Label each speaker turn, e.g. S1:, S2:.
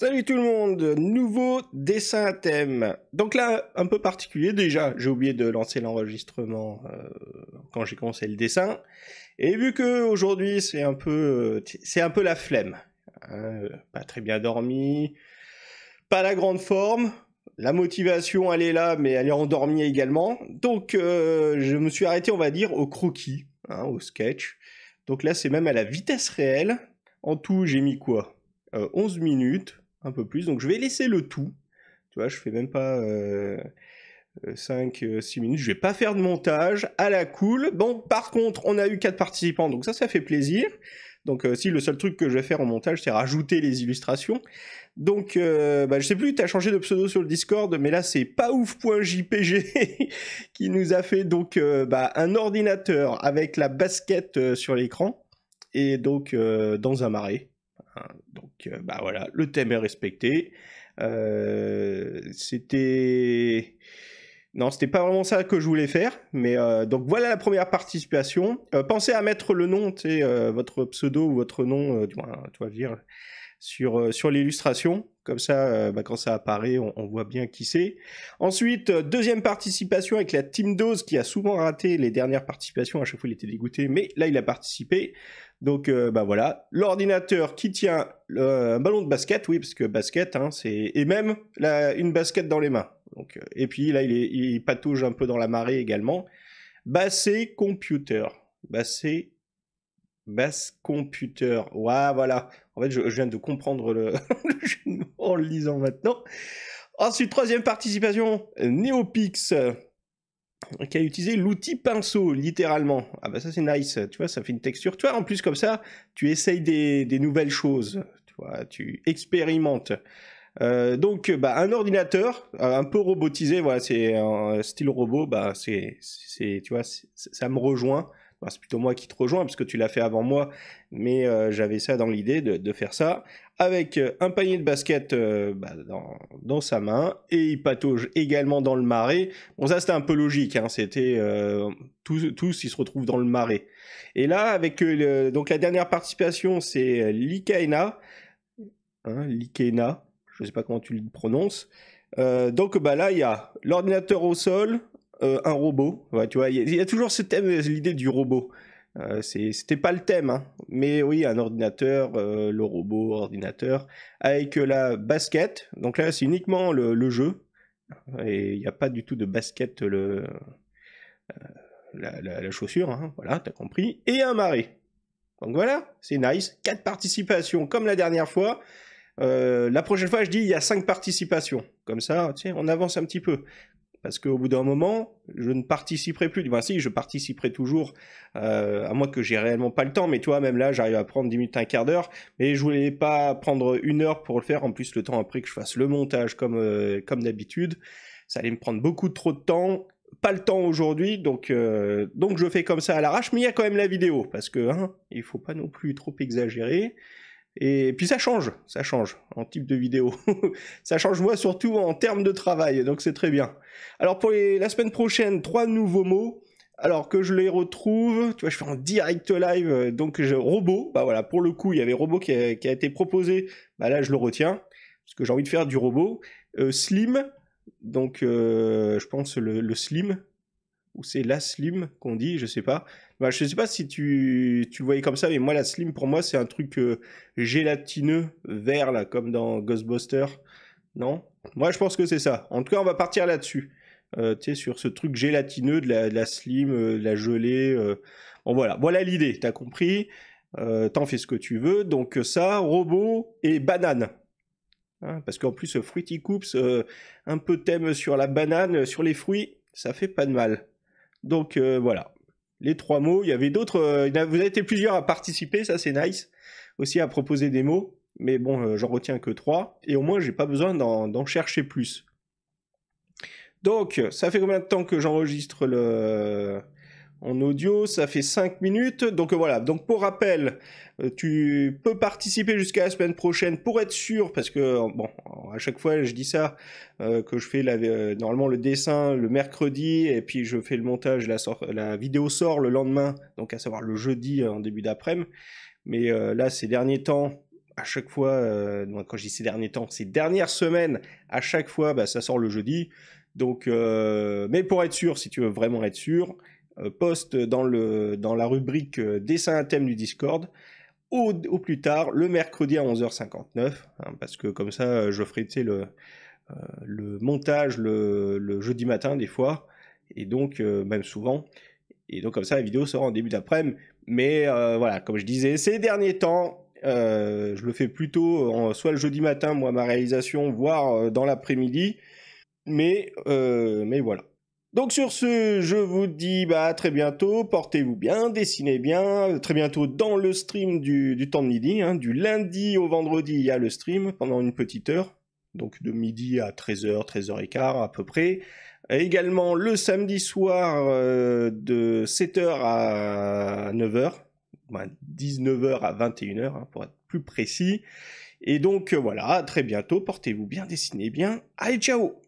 S1: Salut tout le monde, nouveau dessin à thème. Donc là, un peu particulier déjà, j'ai oublié de lancer l'enregistrement euh, quand j'ai commencé le dessin. Et vu que aujourd'hui c'est un peu, c'est un peu la flemme, hein, pas très bien dormi, pas la grande forme, la motivation elle est là mais elle est endormie également. Donc euh, je me suis arrêté on va dire au croquis, hein, au sketch. Donc là c'est même à la vitesse réelle. En tout j'ai mis quoi 11 euh, minutes un peu plus. Donc je vais laisser le tout. Tu vois, je fais même pas 5-6 euh, euh, euh, minutes. Je vais pas faire de montage à la cool. Bon, par contre, on a eu 4 participants, donc ça, ça fait plaisir. Donc si le seul truc que je vais faire en montage, c'est rajouter les illustrations. Donc euh, bah, je sais plus, tu as changé de pseudo sur le Discord, mais là c'est paouf.jpg qui nous a fait donc bah, un ordinateur avec la basket sur l'écran et donc dans un marais. Donc euh, bah voilà, le thème est respecté. Euh, c'était. Non, c'était pas vraiment ça que je voulais faire, mais euh, donc voilà la première participation. pensez à mettre le nom, votre pseudo ou votre nom, tu vois, tu dire euh, sur, l'illustration. Comme ça, euh, bah, quand ça apparaît, on, voit bien qui c'est. Ensuite, euh, deuxième participation avec la Team Dose qui a souvent raté les dernières participations. À chaque fois, il était dégoûté, mais là, il a participé. Donc, bah voilà. L'ordinateur qui tient un ballon de basket, oui, parce que basket, hein, c'est. Et même une basket dans les mains. Donc, et puis là, il, est, un peu dans la marée également. Bassé Computer. Bassé basse Computer. Ouais, voilà. En fait, je, viens de comprendre le, en le lisant maintenant. Ensuite, troisième participation, Neopix, euh, qui a utilisé l'outil pinceau, littéralement. Ah bah ça c'est nice, tu vois, ça fait une texture. Tu vois, en plus comme ça, tu essayes des, nouvelles choses, tu vois, tu expérimentes. Euh, donc, bah, un ordinateur euh, un peu robotisé, voilà, c'est un style robot, bah, c'est, tu vois, ça me rejoint. Bah, c'est plutôt moi qui te rejoins parce que tu l'as fait avant moi, mais euh, j'avais ça dans l'idée de, faire ça avec euh, un panier de basket euh, bah, dans, sa main et il patauge également dans le marais. Bon, ça c'était un peu logique, hein, c'était tous, tous ils se retrouvent dans le marais. Et là, avec donc la dernière participation, c'est Likaena, hein, Likaena, je sais pas comment tu le prononces. donc bah là, il y a l'ordinateur au sol, euh, un robot. tu vois, il y, a toujours ce thème, euh, l'idée du robot. Euh, c'était pas le thème, hein. mais oui, un ordinateur, le robot, ordinateur, avec la basket. Donc là, c'est uniquement le, jeu. Et il n'y a pas du tout de basket, le, la, chaussure, hein. voilà, t'as compris. Et un marais. Donc voilà, c'est nice. Quatre participations comme la dernière fois. la prochaine fois, je dis il y a cinq participations. Comme ça, on avance un petit peu parce qu'au bout d'un moment, je ne participerai plus. Enfin, si, je participerai toujours, euh, à moins que j'ai réellement pas le temps, mais tu vois, même là, j'arrive à prendre 10 minutes, un quart d'heure, mais je voulais pas prendre une heure pour le faire, en plus le temps après que je fasse le montage comme, euh, comme d'habitude, ça allait me prendre beaucoup trop de temps, pas le temps aujourd'hui, donc, euh, donc je fais comme ça à l'arrache, mais il y a quand même la vidéo, parce que, hein, il faut pas non plus trop exagérer. Et puis ça change, ça change en type de vidéo. ça change moi surtout en termes de travail, donc c'est très bien. Alors pour la semaine prochaine, trois nouveaux mots. Alors que je les retrouve, tu vois, je fais en direct live, euh, donc je, robot, bah voilà, pour le coup, il y avait robot qui a, été proposé, bah là je le retiens, parce que j'ai envie de faire du robot. Euh, slim, donc euh, je pense le slim, ou c'est la slim qu'on dit, je sais pas. Bah, je sais pas si tu, tu voyais comme ça, mais moi la slim pour moi c'est un truc euh, gélatineux, vert là, comme dans Ghostbusters. Non Moi je pense que c'est ça. En tout cas on va partir là-dessus. Euh, tu sais, sur ce truc gélatineux de la, la slim, euh, de la gelée. Bon voilà, voilà l'idée, t'as compris. T'en fais ce que tu veux. Donc ça, robot et banane. Hein, parce qu'en plus, Fruity Coops, un peu thème sur la banane, sur les fruits, ça fait pas de mal. Donc euh, voilà, les trois mots. Il y avait d'autres. Euh, vous avez été plusieurs à participer, ça c'est nice. Aussi à proposer des mots, mais bon, euh, j'en retiens que trois. Et au moins, j'ai pas besoin d'en chercher plus. Donc, ça fait combien de temps que j'enregistre le, en audio, ça fait 5 minutes. Donc euh, voilà, donc pour rappel, euh, tu peux participer jusqu'à la semaine prochaine pour être sûr, parce que euh, bon, à chaque fois je dis ça, que je fais normalement le dessin le mercredi et puis je fais le montage, la, vidéo sort le lendemain, donc à savoir le jeudi en début d'après-midi. Mais là, ces derniers temps, à chaque fois, quand je dis ces derniers temps, ces dernières semaines, à chaque fois, bah, ça sort le jeudi. Donc, mais pour être sûr, si tu veux vraiment être sûr, euh, poste dans, le, dans la rubrique euh, dessin à thème du Discord. Au, plus tard, le mercredi à 11h59, hein, parce que comme ça, je euh, ferai le, le montage le, jeudi matin des fois, et donc même souvent. Et donc comme ça, la vidéo sera en début d'après-midi. Mais voilà, comme je disais, ces derniers temps, je le fais plutôt soit le jeudi matin, moi, ma réalisation, voire dans l'après-midi. Mais, mais voilà. Donc sur ce, je vous dis bah, à très bientôt, portez-vous bien, dessinez bien, très bientôt dans le stream du, temps de midi, hein. du lundi au vendredi il y a le stream pendant une petite heure, donc de midi à 13h, 13h15 à peu près. également le samedi soir euh, de 7h à 9h, 19h à 21h hein, pour être plus précis. Et donc voilà, à très bientôt, portez-vous bien, dessinez bien, allez ciao